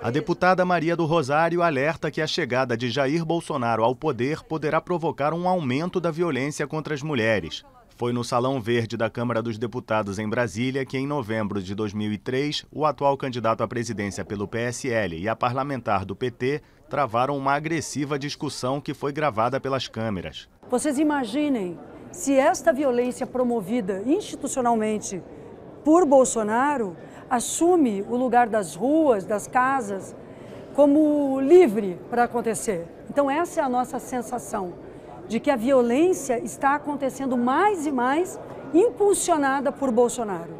A deputada Maria do Rosário alerta que a chegada de Jair Bolsonaro ao poder poderá provocar um aumento da violência contra as mulheres. Foi no Salão Verde da Câmara dos Deputados em Brasília que, em novembro de 2003, o atual candidato à presidência pelo PSL e a parlamentar do PT travaram uma agressiva discussão que foi gravada pelas câmeras. Vocês imaginem se esta violência promovida institucionalmente por Bolsonaro assume o lugar das ruas, das casas, como livre para acontecer. Então, essa é a nossa sensação de que a violência está acontecendo mais e mais, impulsionada por Bolsonaro.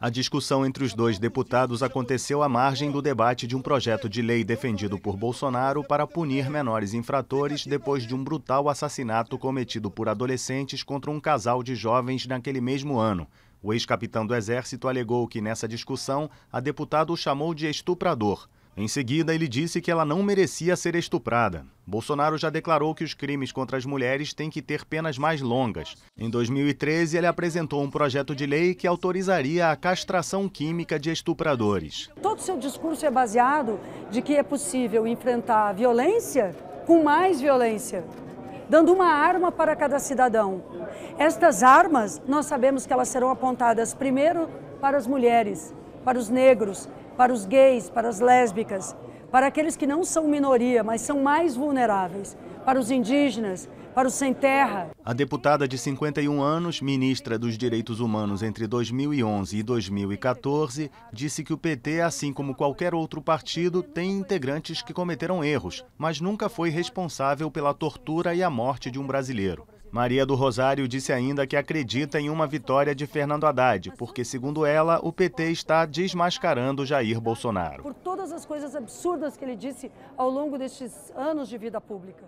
A discussão entre os dois deputados aconteceu à margem do debate de um projeto de lei defendido por Bolsonaro para punir menores infratores depois de um brutal assassinato cometido por adolescentes contra um casal de jovens naquele mesmo ano. O ex-capitão do Exército alegou que nessa discussão a deputada o chamou de estuprador. Em seguida, ele disse que ela não merecia ser estuprada. Bolsonaro já declarou que os crimes contra as mulheres têm que ter penas mais longas. Em 2013, ele apresentou um projeto de lei que autorizaria a castração química de estupradores. Todo o seu discurso é baseado de que é possível enfrentar a violência com mais violência dando uma arma para cada cidadão. Estas armas, nós sabemos que elas serão apontadas primeiro para as mulheres, para os negros, para os gays, para as lésbicas, para aqueles que não são minoria, mas são mais vulneráveis para os indígenas, para os sem terra. A deputada de 51 anos, ministra dos Direitos Humanos entre 2011 e 2014, disse que o PT, assim como qualquer outro partido, tem integrantes que cometeram erros, mas nunca foi responsável pela tortura e a morte de um brasileiro. Maria do Rosário disse ainda que acredita em uma vitória de Fernando Haddad, porque, segundo ela, o PT está desmascarando Jair Bolsonaro. Por todas as coisas absurdas que ele disse ao longo destes anos de vida pública.